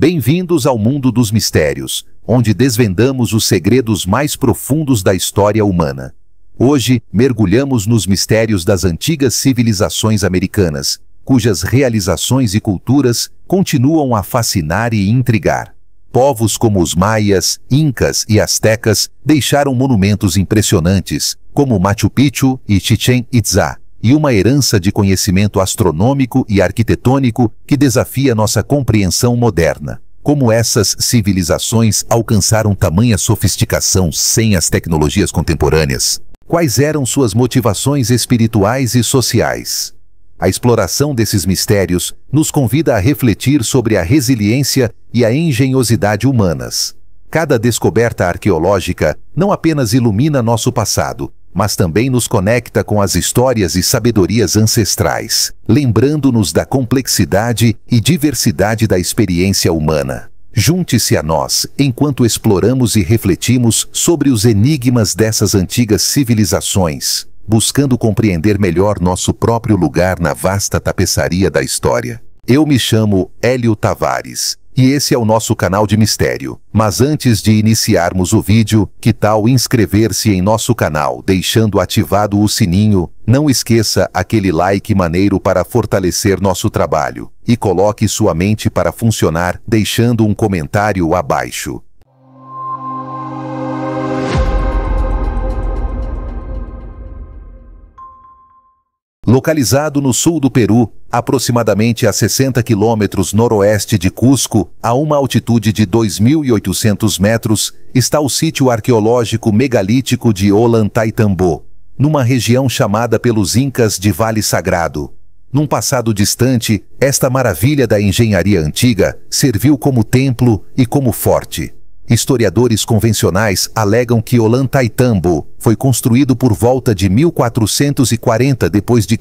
Bem-vindos ao mundo dos mistérios, onde desvendamos os segredos mais profundos da história humana. Hoje, mergulhamos nos mistérios das antigas civilizações americanas, cujas realizações e culturas continuam a fascinar e intrigar. Povos como os maias, incas e astecas deixaram monumentos impressionantes, como Machu Picchu e Chichen Itza, e uma herança de conhecimento astronômico e arquitetônico que desafia nossa compreensão moderna. Como essas civilizações alcançaram tamanha sofisticação sem as tecnologias contemporâneas? Quais eram suas motivações espirituais e sociais? A exploração desses mistérios nos convida a refletir sobre a resiliência e a engenhosidade humanas. Cada descoberta arqueológica não apenas ilumina nosso passado, mas também nos conecta com as histórias e sabedorias ancestrais, lembrando-nos da complexidade e diversidade da experiência humana. Junte-se a nós enquanto exploramos e refletimos sobre os enigmas dessas antigas civilizações, buscando compreender melhor nosso próprio lugar na vasta tapeçaria da história. Eu me chamo Hélio Tavares e esse é o nosso canal de mistério. Mas antes de iniciarmos o vídeo, que tal inscrever-se em nosso canal deixando ativado o sininho? Não esqueça aquele like maneiro para fortalecer nosso trabalho. E coloque sua mente para funcionar deixando um comentário abaixo. localizado no sul do Peru, aproximadamente a 60 quilômetros noroeste de Cusco, a uma altitude de 2.800 metros, está o sítio arqueológico megalítico de Olantaytambo, numa região chamada pelos Incas de Vale Sagrado. Num passado distante, esta maravilha da engenharia antiga serviu como templo e como forte. Historiadores convencionais alegam que Ollantaytambo foi construído por volta de 1440 d.C.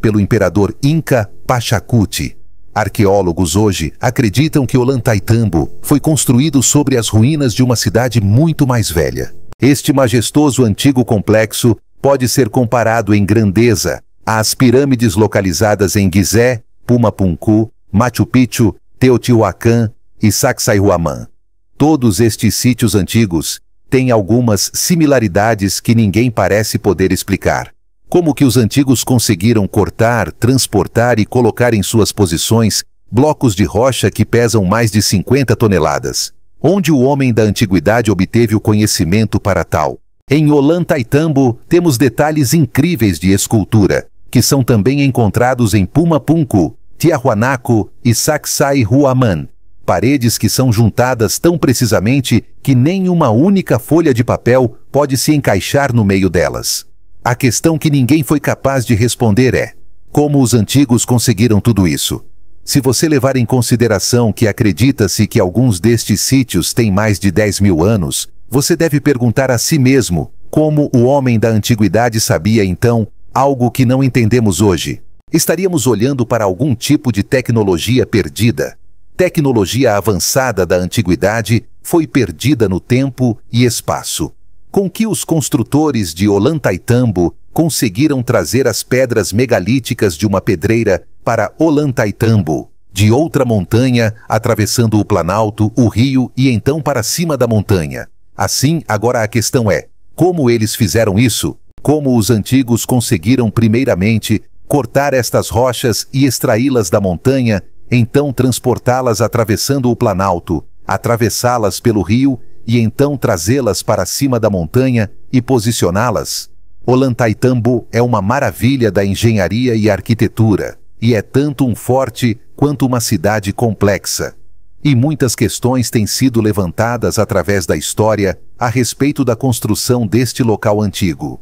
pelo imperador Inca Pachacuti. Arqueólogos hoje acreditam que Ollantaytambo foi construído sobre as ruínas de uma cidade muito mais velha. Este majestoso antigo complexo pode ser comparado em grandeza às pirâmides localizadas em Gizé, Pumapunku, Machu Picchu, Teotihuacan e Sacsayhuaman. Todos estes sítios antigos têm algumas similaridades que ninguém parece poder explicar. Como que os antigos conseguiram cortar, transportar e colocar em suas posições blocos de rocha que pesam mais de 50 toneladas? Onde o homem da antiguidade obteve o conhecimento para tal? Em Olantaytambo temos detalhes incríveis de escultura, que são também encontrados em Pumapunku, Tiahuanaco e Sacsayhuaman paredes que são juntadas tão precisamente que nem uma única folha de papel pode se encaixar no meio delas. A questão que ninguém foi capaz de responder é: como os antigos conseguiram tudo isso? Se você levar em consideração que acredita-se que alguns destes sítios têm mais de 10 mil anos, você deve perguntar a si mesmo como o homem da antiguidade sabia então algo que não entendemos hoje. Estaríamos olhando para algum tipo de tecnologia perdida, tecnologia avançada da antiguidade foi perdida no tempo e espaço, com que os construtores de Olantaytambo conseguiram trazer as pedras megalíticas de uma pedreira para Olantaytambo, de outra montanha, atravessando o planalto, o rio e então para cima da montanha. Assim, agora a questão é: como eles fizeram isso? Como os antigos conseguiram primeiramente cortar estas rochas e extraí-las da montanha então transportá-las atravessando o planalto, atravessá-las pelo rio, e então trazê-las para cima da montanha e posicioná-las. Olantaytambo é uma maravilha da engenharia e arquitetura, e é tanto um forte quanto uma cidade complexa. E muitas questões têm sido levantadas através da história a respeito da construção deste local antigo.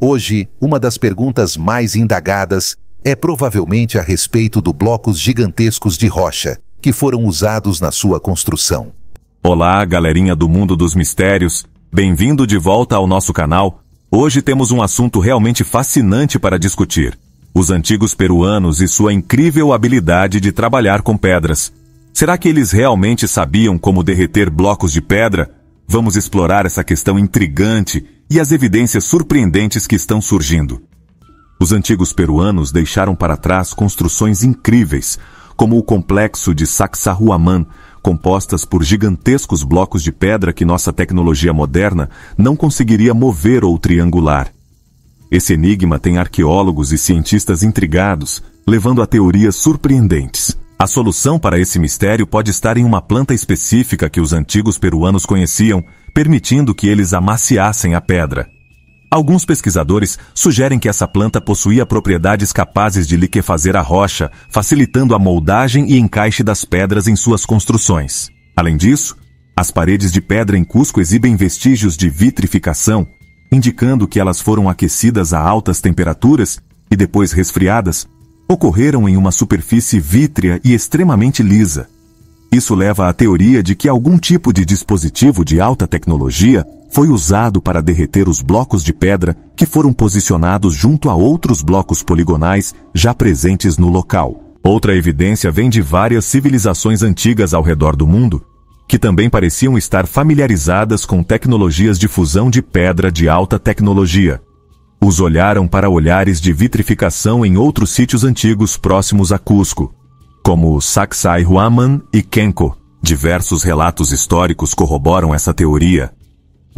Hoje, uma das perguntas mais indagadas é provavelmente a respeito do blocos gigantescos de rocha que foram usados na sua construção. Olá, galerinha do mundo dos mistérios. Bem-vindo de volta ao nosso canal. Hoje temos um assunto realmente fascinante para discutir: os antigos peruanos e sua incrível habilidade de trabalhar com pedras. Será que eles realmente sabiam como derreter blocos de pedra? Vamos explorar essa questão intrigante e as evidências surpreendentes que estão surgindo. Os antigos peruanos deixaram para trás construções incríveis, como o complexo de Sacsahuaman, compostas por gigantescos blocos de pedra que nossa tecnologia moderna não conseguiria mover ou triangular. Esse enigma tem arqueólogos e cientistas intrigados, levando a teorias surpreendentes. A solução para esse mistério pode estar em uma planta específica que os antigos peruanos conheciam, permitindo que eles amaciassem a pedra. Alguns pesquisadores sugerem que essa planta possuía propriedades capazes de liquefazer a rocha, facilitando a moldagem e encaixe das pedras em suas construções. Além disso, as paredes de pedra em Cusco exibem vestígios de vitrificação, indicando que elas foram aquecidas a altas temperaturas e depois resfriadas, ocorreram em uma superfície vítrea e extremamente lisa. Isso leva à teoria de que algum tipo de dispositivo de alta tecnologia foi usado para derreter os blocos de pedra que foram posicionados junto a outros blocos poligonais já presentes no local. Outra evidência vem de várias civilizações antigas ao redor do mundo, que também pareciam estar familiarizadas com tecnologias de fusão de pedra de alta tecnologia. Os olharam para olhares de vitrificação em outros sítios antigos próximos a Cusco, como Sacsayhuaman e Kenko. Diversos relatos históricos corroboram essa teoria,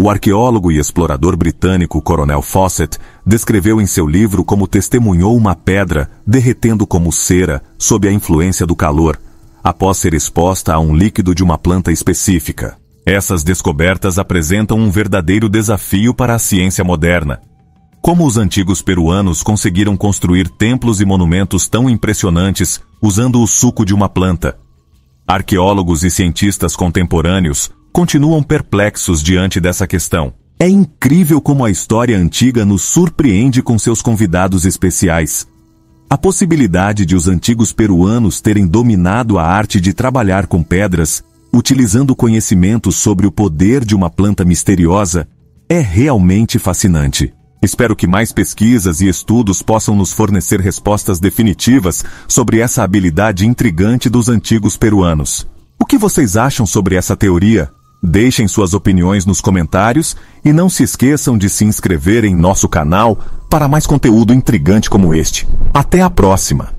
o arqueólogo e explorador britânico Coronel Fawcett descreveu em seu livro como testemunhou uma pedra derretendo como cera sob a influência do calor, após ser exposta a um líquido de uma planta específica. Essas descobertas apresentam um verdadeiro desafio para a ciência moderna. Como os antigos peruanos conseguiram construir templos e monumentos tão impressionantes usando o suco de uma planta? Arqueólogos e cientistas contemporâneos continuam perplexos diante dessa questão. É incrível como a história antiga nos surpreende com seus convidados especiais. A possibilidade de os antigos peruanos terem dominado a arte de trabalhar com pedras, utilizando conhecimentos sobre o poder de uma planta misteriosa, é realmente fascinante. Espero que mais pesquisas e estudos possam nos fornecer respostas definitivas sobre essa habilidade intrigante dos antigos peruanos. O que vocês acham sobre essa teoria? Deixem suas opiniões nos comentários e não se esqueçam de se inscrever em nosso canal para mais conteúdo intrigante como este. Até a próxima!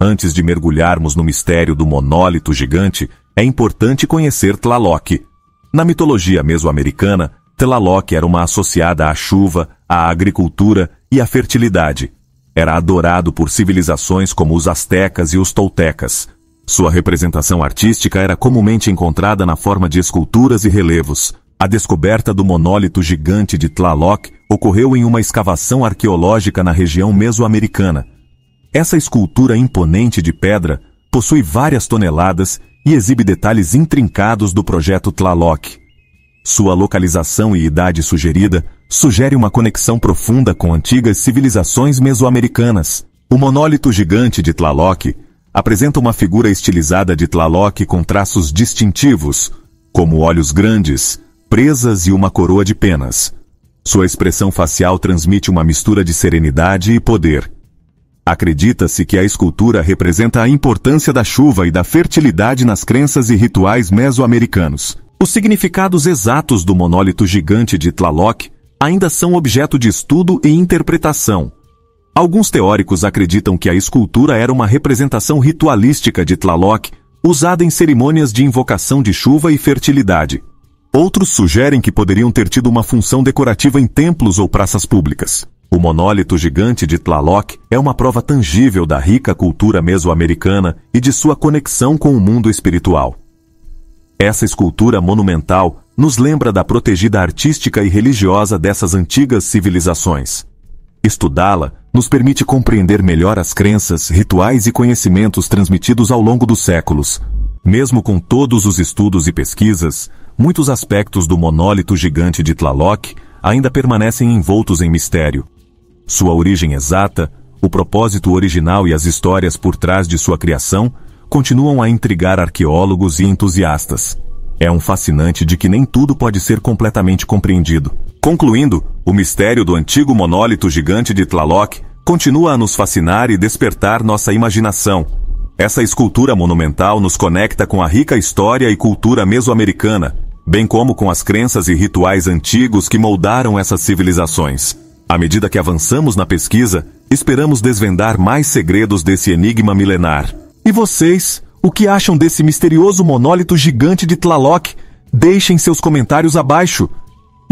Antes de mergulharmos no mistério do monólito gigante, é importante conhecer Tlaloc. Na mitologia mesoamericana, Tlaloc era uma associada à chuva, à agricultura e à fertilidade. Era adorado por civilizações como os astecas e os toltecas. Sua representação artística era comumente encontrada na forma de esculturas e relevos. A descoberta do monólito gigante de Tlaloc ocorreu em uma escavação arqueológica na região mesoamericana. Essa escultura imponente de pedra possui várias toneladas e exibe detalhes intrincados do projeto Tlaloc. Sua localização e idade sugerida sugere uma conexão profunda com antigas civilizações mesoamericanas. O monólito gigante de Tlaloc apresenta uma figura estilizada de Tlaloc com traços distintivos, como olhos grandes, presas e uma coroa de penas. Sua expressão facial transmite uma mistura de serenidade e poder. Acredita-se que a escultura representa a importância da chuva e da fertilidade nas crenças e rituais mesoamericanos. Os significados exatos do monólito gigante de Tlaloc ainda são objeto de estudo e interpretação, Alguns teóricos acreditam que a escultura era uma representação ritualística de Tlaloc, usada em cerimônias de invocação de chuva e fertilidade. Outros sugerem que poderiam ter tido uma função decorativa em templos ou praças públicas. O monólito gigante de Tlaloc é uma prova tangível da rica cultura mesoamericana e de sua conexão com o mundo espiritual. Essa escultura monumental nos lembra da protegida artística e religiosa dessas antigas civilizações. Estudá-la nos permite compreender melhor as crenças, rituais e conhecimentos transmitidos ao longo dos séculos. Mesmo com todos os estudos e pesquisas, muitos aspectos do monólito gigante de Tlaloc ainda permanecem envoltos em mistério. Sua origem exata, o propósito original e as histórias por trás de sua criação continuam a intrigar arqueólogos e entusiastas. É um fascinante de que nem tudo pode ser completamente compreendido. Concluindo, o mistério do antigo monólito gigante de Tlaloc continua a nos fascinar e despertar nossa imaginação. Essa escultura monumental nos conecta com a rica história e cultura mesoamericana, bem como com as crenças e rituais antigos que moldaram essas civilizações. À medida que avançamos na pesquisa, esperamos desvendar mais segredos desse enigma milenar. E vocês, o que acham desse misterioso monólito gigante de Tlaloc? Deixem seus comentários abaixo.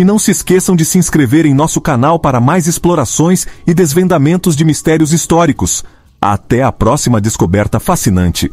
E não se esqueçam de se inscrever em nosso canal para mais explorações e desvendamentos de mistérios históricos. Até a próxima descoberta fascinante!